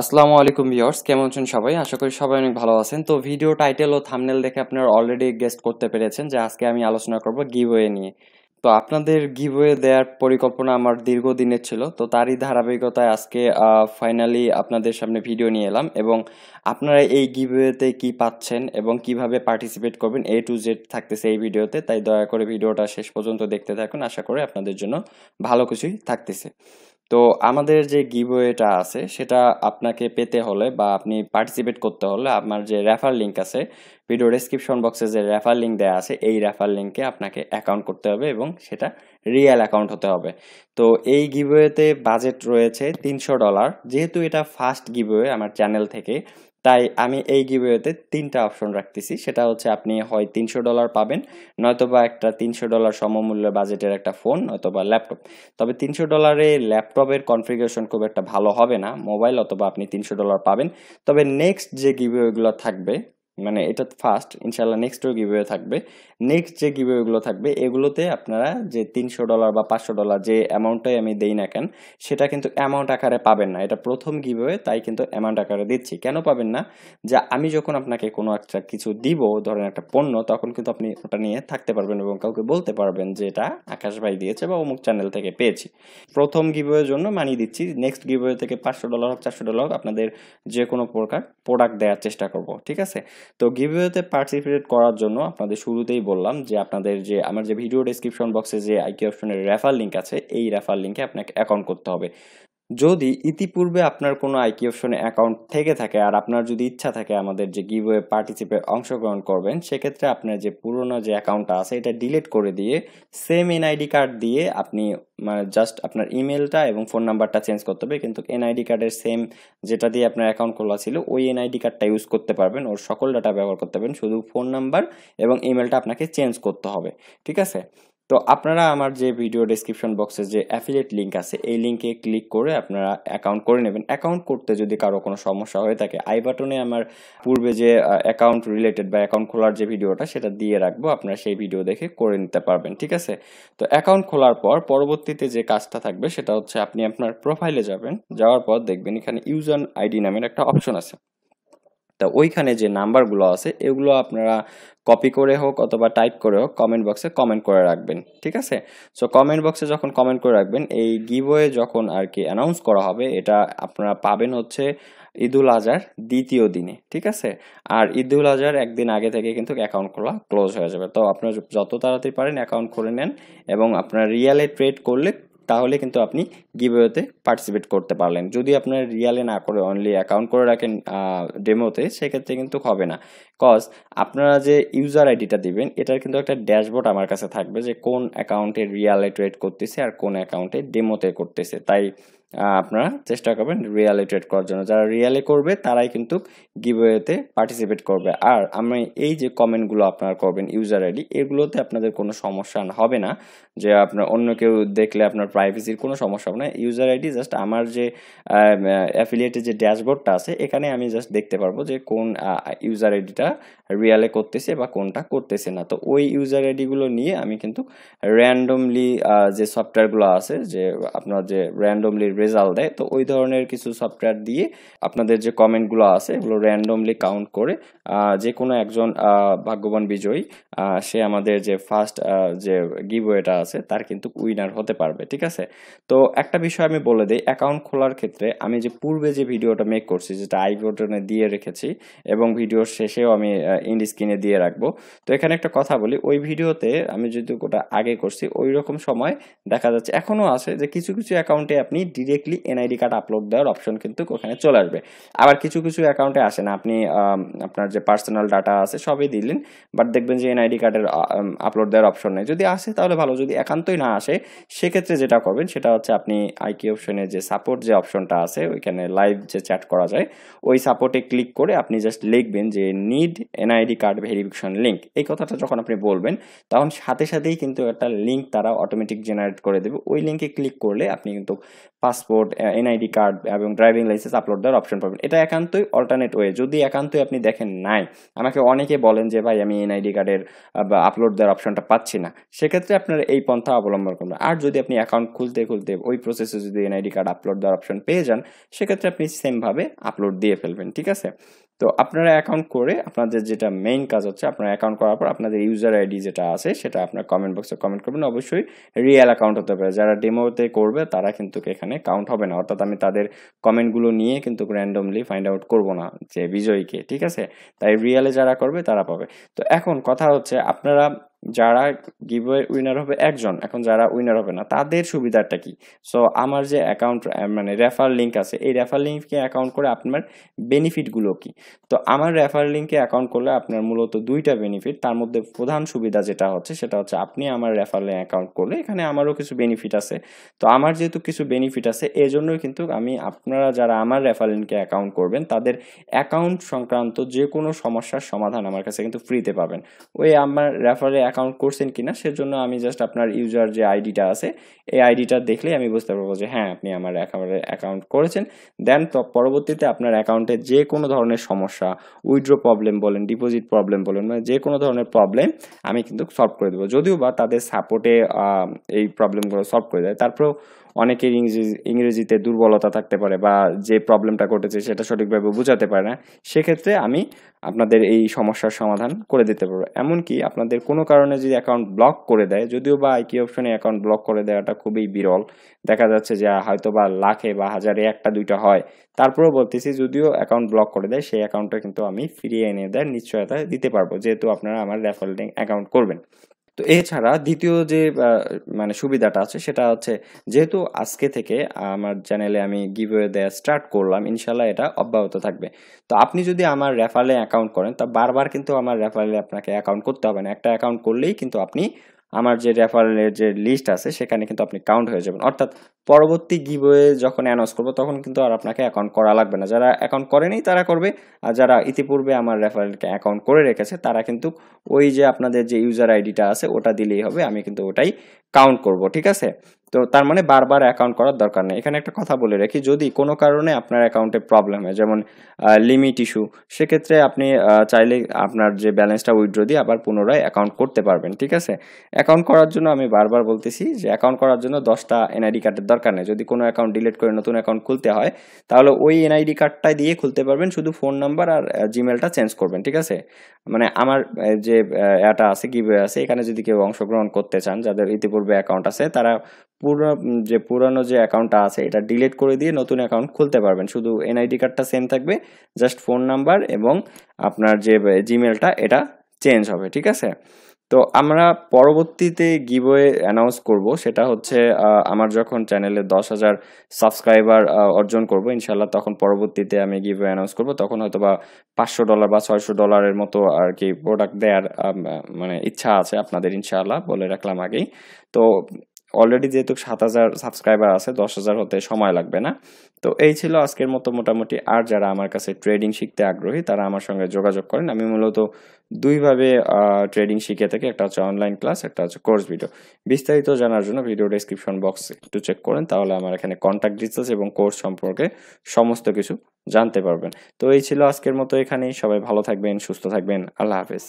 আসসালামু আলাইকুম ভিউয়ার্স কেমন আছেন সবাই আশা করি সবাই অনেক ভালো আছেন তো ভিডিও টাইটেল ও থামনেল দেখে আপনারা অলরেডি গেস্ট করতে পেরেছেন যে আজকে আমি আলোচনা করব গিভওয়ে নিয়ে তো আপনাদের গিভওয়ে দেওয়ার পরিকল্পনা আমার দীর্ঘদিনের ছিল তো তারই ধারাবাহিকতায় আজকে ফাইনালি আপনাদের সামনে ভিডিও নিয়ে এলাম এবং আপনারা এই গিভওয়েতে কি পাচ্ছেন এবং কিভাবে পার্টিসিপেট করবেন এ টু জেড থাকতেছে এই ভিডিওতে তাই দয়া করে ভিডিওটা শেষ পর্যন্ত দেখতে থাকুন আশা করি আপনাদের জন্য ভালো কিছুই থাকতেছে তো আমাদের যে গিভওয়েটা আছে সেটা আপনাকে পেতে হলে বা আপনি পার্টিসিপেট করতে হলে আমার যে রেফার লিঙ্ক আছে ভিডিও ডেসক্রিপশন বক্সে যে রেফার লিঙ্ক দেওয়া আছে এই রেফার লিঙ্কে আপনাকে অ্যাকাউন্ট করতে হবে এবং সেটা রিয়েল অ্যাকাউন্ট হতে হবে তো এই গিভওয়েতে বাজেট রয়েছে তিনশো ডলার যেহেতু এটা ফার্স্ট গিভওয়ে আমার চ্যানেল থেকে তাই আমি এই গিভওয়েতে তিনটা অপশন রাখতেছি সেটা হচ্ছে আপনি হয় তিনশো ডলার পাবেন নয়তোবা একটা তিনশো ডলার সমমূল্য বাজেটের একটা ফোন অথবা ল্যাপটপ তবে তিনশো ডলারে ল্যাপটপের কনফিগারেশন খুব একটা ভালো হবে না মোবাইল অথবা আপনি তিনশো ডলার পাবেন তবে নেক্সট যে গিভওয়েগুলো থাকবে মানে এটা ফার্স্ট ইনশাল্লাহ নেক্সটও গিভওয়ে থাকবে নেক্সট যে গিভওয়েগুলো থাকবে এগুলোতে আপনারা যে তিনশো ডলার বা পাঁচশো ডলার যে অ্যামাউন্টটাই আমি দেই না কেন সেটা কিন্তু অ্যামাউন্ট আকারে পাবেন না এটা প্রথম গিভওয়ে তাই কিন্তু অ্যামাউন্ট আকারে দিচ্ছি কেন পাবেন না যে আমি যখন আপনাকে কোনো একটা কিছু দিব ধরেন একটা পণ্য তখন কিন্তু আপনি ওটা নিয়ে থাকতে পারবেন এবং কাউকে বলতে পারবেন যে এটা আকাশ ভাই দিয়েছে বা অমুক চ্যানেল থেকে পেয়েছি প্রথম গিভওয়ের জন্য মানিয়ে দিচ্ছি নেক্সট গিভওয়ে থেকে পাঁচশো ডলার হোক চারশো ডলার হোক আপনাদের যে কোনো প্রকার প্রোডাক্ট দেওয়ার চেষ্টা করব ঠিক আছে তো গিভওয়েতে পার্টিসিপেট করার জন্য আপনাদের শুরুতেই বললাম যে আপনাদের যে আমার যে ভিডিও ডিসক্রিপশন বক্সে যে আইকি অপশনের রেফার লিঙ্ক আছে এই রেফার লিঙ্কে আপনাকে অ্যাকাউন্ট করতে হবে যদি ইতিপূর্বে আপনার কোনো আইকি অপশনে অ্যাকাউন্ট থেকে থাকে আর আপনার যদি ইচ্ছা থাকে আমাদের যে গিভওয়ে পার্টিসিপেট অংশগ্রহণ করবেন সেক্ষেত্রে আপনার যে পুরনো যে অ্যাকাউন্টটা আছে এটা ডিলিট করে দিয়ে সেম এনআইডি কার্ড দিয়ে আপনি মানে জাস্ট আপনার ইমেলটা এবং ফোন নাম্বারটা চেঞ্জ করতে হবে কিন্তু এনআইডি কার্ডের সেম যেটা দিয়ে আপনার অ্যাকাউন্ট খোলা ছিল ওই এনআইডি কার্ডটা ইউজ করতে পারবেন ওর সকল ডাটা ব্যবহার করতে পারবেন শুধু ফোন নাম্বার এবং ইমেলটা আপনাকে চেঞ্জ করতে হবে ঠিক আছে তো আপনারা আমার যে ভিডিও ডিসক্রিপশন বক্সে যে অ্যাফিলিয়েট লিঙ্ক আছে এই লিঙ্কে ক্লিক করে আপনারা অ্যাকাউন্ট করে নেবেন অ্যাকাউন্ট করতে যদি কারো কোনো সমস্যা হয়ে থাকে আই বাটনে আমার পূর্বে যে অ্যাকাউন্ট রিলেটেড বা অ্যাকাউন্ট খোলার যে ভিডিওটা সেটা দিয়ে রাখবো আপনারা সেই ভিডিও দেখে করে নিতে পারবেন ঠিক আছে তো অ্যাকাউন্ট খোলার পর পরবর্তীতে যে কাজটা থাকবে সেটা হচ্ছে আপনি আপনার প্রোফাইলে যাবেন যাওয়ার পর দেখবেন এখানে ইউজার আইডি নামের একটা অপশন আছে তা ওইখানে যে নাম্বারগুলো আছে এগুলো আপনারা কপি করে হোক অথবা টাইপ করে হোক কমেন্ট বক্সে কমেন্ট করে রাখবেন ঠিক আছে সো কমেন্ট বক্সে যখন কমেন্ট করে রাখবেন এই গিভওয়ে যখন আর কি অ্যানাউন্স করা হবে এটা আপনারা পাবেন হচ্ছে ঈদুল আজহার দ্বিতীয় দিনে ঠিক আছে আর ঈদুল আজহার একদিন আগে থেকে কিন্তু অ্যাকাউন্ট খোলা ক্লোজ হয়ে যাবে তো আপনারা যত তাড়াতাড়ি পারেন অ্যাকাউন্ট খুলে নেন এবং আপনার রিয়ালে ট্রেড করলে তাহলে কিন্তু আপনি গিভওয়েতে পার্টিসিপেট করতে পারলেন যদি আপনার রিয়ালে না করে অনলি অ্যাকাউন্ট করে রাখেন ডেমোতে সেক্ষেত্রে কিন্তু হবে না কজ আপনারা যে ইউজার আইডিটা দিবেন এটার কিন্তু একটা ড্যাশবোর্ড আমার কাছে থাকবে যে কোন অ্যাকাউন্টে রিয়ালে ট্রেড করতেছে আর কোন অ্যাকাউন্টে ডেমোতে করতেছে তাই আপনারা চেষ্টা করবেন রিয়ালি ট্রেড করার জন্য যারা রিয়ালে করবে তারাই কিন্তু গিভওয়েতে পার্টিসিপেট করবে আর আমি এই যে কমেন্টগুলো আপনারা করবেন ইউজার আইডি এগুলোতে আপনাদের কোনো সমস্যা হবে না যে আপনার অন্য কেউ দেখলে আপনার প্রাইভেসির কোনো সমস্যা হবে না ইউজার আইডি জাস্ট আমার যে অ্যাফিলিয়েটের যে ড্যাশবোর্ডটা আছে এখানে আমি জাস্ট দেখতে পারবো যে কোন ইউজার আইডিটা রিয়ালে করতেছে বা কোনটা করতেছে না তো ওই ইউজার আইডিগুলো নিয়ে আমি কিন্তু র্যান্ডমলি যে সফটওয়্যারগুলো আছে যে আপনার যে র্যান্ডমলি রেজাল্ট দেয় তো ওই ধরনের কিছু সফটওয়্যার দিয়ে আপনাদের যে কমেন্টগুলো আছে এগুলো র্যান্ডমলি কাউন্ট করে যে কোনো একজন ভাগ্যবান বিজয়ী সে আমাদের যে ফার্স্ট যে গিভওয়েটা আছে তার কিন্তু উইনার হতে পারবে ঠিক আছে তো একটা বিষয় আমি বলে দিই অ্যাকাউন্ট খোলার ক্ষেত্রে আমি যে পূর্বে যে ভিডিওটা মেক করছি যেটা আই বটনে দিয়ে রেখেছি এবং ভিডিওর শেষেও আমি ইন্ড স্ক্রিনে দিয়ে রাখবো তো এখানে একটা কথা বলি ওই ভিডিওতে আমি যদি ওটা আগে করছি ওই রকম সময় দেখা যাচ্ছে এখনও আছে যে কিছু কিছু অ্যাকাউন্টে আপনি ডিরেক্টলি এনআইডি কার্ড আপলোড দেওয়ার অপশন কিন্তু ওখানে চলে আসবে আবার কিছু কিছু অ্যাকাউন্টে আসে না আপনি আপনার যে পার্সোনাল ডাটা আছে সবই দিলেন বাট দেখবেন যে আইডি কার্ডের আপলোড দেওয়ার অপশন নেই যদি আসে তাহলে ভালো যদি একান্তই না আসে সেক্ষেত্রে যেটা করবেন সেটা হচ্ছে আপনি আইকি অপশনে যে সাপোর্ট যে অপশনটা আছে ওইখানে লাইভ যে চ্যাট করা যায় ওই সাপোর্টে ক্লিক করে আপনি জাস্ট লিখবেন যে need NID card verification link এই কথাটা যখন আপনি বলবেন তখন সাথে সাথেই কিন্তু একটা লিঙ্ক তারা অটোমেটিক জেনারেট করে দেবে ওই লিঙ্কে ক্লিক করলে আপনি কিন্তু পাসপোর্ট এনআইডি কার্ড এবং ড্রাইভিং লাইসেন্স আপলোড দেওয়ার অপশন পাবেন এটা একান্তই অল্টারনেট ওয়ে যদি একান্তই আপনি দেখেন নাই আমাকে অনেকে বলেন যে ভাই আমি এনআইডি কার্ডের আপলোড দেওয়ার অপশনটা পাচ্ছি না সেক্ষেত্রে আপনার এই পন্থা অবলম্বন করবেন আর যদি আপনি অ্যাকাউন্ট খুলতে খুলতে ওই প্রসেসে যদি এনআইডি কার্ড আপলোড দেওয়ার অপশন পেয়ে যান সেক্ষেত্রে আপনি সেমভাবে আপলোড দিয়ে ফেলবেন ঠিক আছে তো আপনারা অ্যাকাউন্ট করে আপনাদের যেটা মেইন কাজ হচ্ছে আপনার অ্যাকাউন্ট করার পর আপনাদের ইউজার আইডি যেটা আছে সেটা আপনার কমেন্ট বক্সে কমেন্ট করবেন অবশ্যই রিয়েল অ্যাকাউন্ট হতে পারে যারা ডেমোতে করবে তারা কিন্তু এখানে কাউন্ট হবে না অর্থাৎ আমি তাদের কমেন্টগুলো নিয়ে কিন্তু র্যান্ডমলি ফাইন্ড আউট করব না যে বিজয়ীকে ঠিক আছে তাই রিয়েলে যারা করবে তারা পাবে তো এখন কথা হচ্ছে আপনারা যারা গিভওয়ে উইনার হবে একজন এখন যারা উইনার হবে না তাদের সুবিধাটা কি সো আমার যে অ্যাকাউন্ট মানে রেফার লিঙ্ক আছে এই রেফার লিঙ্ককে অ্যাকাউন্ট করে আপনার বেনিফিটগুলো কি তো আমার রেফার লিঙ্কে অ্যাকাউন্ট করলে আপনার মূলত দুইটা বেনিফিট তার মধ্যে প্রধান সুবিধা যেটা হচ্ছে সেটা হচ্ছে আপনি আমার রেফার লিঙ্ক অ্যাকাউন্ট করলে এখানে আমারও কিছু বেনিফিট আছে তো আমার যেহেতু কিছু বেনিফিট আছে এই জন্যই কিন্তু আমি আপনারা যারা আমার রেফার লিঙ্কে অ্যাকাউন্ট করবেন তাদের অ্যাকাউন্ট সংক্রান্ত যে কোনো সমস্যার সমাধান আমার কাছে কিন্তু ফ্রিতে পাবেন ওই আমার রেফারে অ্যাকাউন্ট করছেন কিনা সেজন্য আমি জাস্ট আপনার ইউজার যে আইডিটা আছে এই আইডিটা দেখলেই আমি বুঝতে পারবো যে হ্যাঁ আপনি আমার অ্যাকাউন্টে অ্যাকাউন্ট করেছেন দেন পরবর্তীতে আপনার অ্যাকাউন্টে যে কোনো ধরনের সমস্যা উইড্রো প্রবলেম বলেন ডিপোজিট প্রবলেম বলেন মানে যে কোনো ধরনের প্রবলেম আমি কিন্তু সলভ করে দেবো যদিও বা তাদের সাপোর্টে এই প্রবলেমগুলো সলভ করে দেয় তারপরেও অনেকের ইংরেজি ইংরেজিতে দুর্বলতা থাকতে পারে বা যে প্রবলেমটা ঘটেছে সেটা সঠিকভাবে বোঝাতে পারে না সেক্ষেত্রে আমি আপনাদের এই সমস্যার সমাধান করে দিতে পারবো এমনকি আপনাদের কোনো কারণে যদি অ্যাকাউন্ট ব্লক করে দেয় যদিও বা আইকি অপশনে অ্যাকাউন্ট ব্লক করে দেওয়াটা খুবই বিরল দেখা যাচ্ছে যে হয়তো বা লাখে বা হাজারে একটা দুইটা হয় তারপরেও বলতেছি যদিও অ্যাকাউন্ট ব্লক করে দেয় সেই অ্যাকাউন্টটা কিন্তু আমি ফিরিয়ে এনে দেয় নিশ্চয়তা দিতে পারবো যেহেতু আপনারা আমার রেফারেল অ্যাকাউন্ট করবেন তো এছাড়া দ্বিতীয় যে মানে সুবিধাটা আছে সেটা হচ্ছে যেহেতু আজকে থেকে আমার চ্যানেলে আমি গিভওয়ে দেওয়া স্টার্ট করলাম ইনশাল্লাহ এটা অব্যাহত থাকবে তো আপনি যদি আমার রেফারেলে অ্যাকাউন্ট করেন তা বারবার কিন্তু আমার রেফারেলে আপনাকে অ্যাকাউন্ট করতে হবে না একটা অ্যাকাউন্ট করলেই কিন্তু আপনি আমার যে রেফারেলের যে লিস্ট আছে সেখানে কিন্তু আপনি কাউন্ট হয়ে যাবেন অর্থাৎ পরবর্তী গিবোয়ে যখন অ্যানাউন্স করবো তখন কিন্তু আর আপনাকে অ্যাকাউন্ট করা লাগবে না যারা অ্যাকাউন্ট করেনি তারা করবে আর যারা ইতিপূর্বে আমার রেফারেলকে অ্যাকাউন্ট করে রেখেছে তারা কিন্তু ওই যে আপনাদের যে ইউজার আইডিটা আছে ওটা দিলেই হবে আমি কিন্তু ওটাই কাউন্ট করব ঠিক আছে তো তার মানে বারবার অ্যাকাউন্ট করার দরকার নেই এখানে একটা কথা বলে রাখি যদি কোনো কারণে আপনার অ্যাকাউন্টে প্রবলেম হয় যেমন লিমিট ইস্যু সেক্ষেত্রে আপনি চাইলে আপনার যে ব্যালেন্সটা উইথড্র দিয়ে আবার পুনরায় অ্যাকাউন্ট করতে পারবেন ঠিক আছে অ্যাকাউন্ট করার জন্য আমি বারবার বলতেছি যে অ্যাকাউন্ট করার জন্য দশটা এনআইডি কার্ডের দরকার নেই যদি কোনো অ্যাকাউন্ট ডিলিট করে নতুন অ্যাকাউন্ট খুলতে হয় তাহলে ওই এনআইডি কার্ডটা দিয়ে খুলতে পারবেন শুধু ফোন নাম্বার আর জিমেলটা চেঞ্জ করবেন ঠিক আছে মানে আমার যে এটা আছে গিভওয়ে আছে এখানে যদি কেউ অংশগ্রহণ করতে চান যাদের ইতিপূর্বে করবে অ্যাকাউন্ট আছে তারা পুরো যে পুরানো যে অ্যাকাউন্টটা আছে এটা ডিলিট করে দিয়ে নতুন অ্যাকাউন্ট খুলতে পারবেন শুধু এনআইডি কার্ডটা সেম থাকবে জাস্ট ফোন নাম্বার এবং আপনার যে জিমেলটা এটা চেঞ্জ হবে ঠিক আছে তো আমরা পরবর্তীতে গিবোয়ে অ্যানাউন্স করব সেটা হচ্ছে আমার যখন চ্যানেলে দশ হাজার সাবস্ক্রাইবার অর্জন করব ইনশাল্লাহ তখন পরবর্তীতে আমি গিভওয়ে অ্যানাউন্স করব তখন হয়তো বা পাঁচশো ডলার বা ছয়শো ডলারের মতো আর কি প্রোডাক্ট দেওয়ার মানে ইচ্ছা আছে আপনাদের ইনশাল্লাহ বলে রাখলাম আগেই তো অলরেডি যেহেতু সাত হাজার সাবস্ক্রাইবার আছে দশ হাজার হতে সময় লাগবে না তো এই ছিল আজকের মতো মোটামুটি আর যারা আমার কাছে ট্রেডিং শিখতে আগ্রহী তারা আমার সঙ্গে যোগাযোগ করেন আমি মূলত দুইভাবে ট্রেডিং শিখে থাকি একটা হচ্ছে অনলাইন ক্লাস একটা হচ্ছে কোর্স ভিডিও বিস্তারিত জানার জন্য ভিডিও ডিসক্রিপশন বক্স একটু চেক করেন তাহলে আমার এখানে কন্ট্যাক্ট ডিটেলস এবং কোর্স সম্পর্কে সমস্ত কিছু জানতে পারবেন তো এই ছিল আজকের মতো এখানেই সবাই ভালো থাকবেন সুস্থ থাকবেন আল্লাহ হাফেজ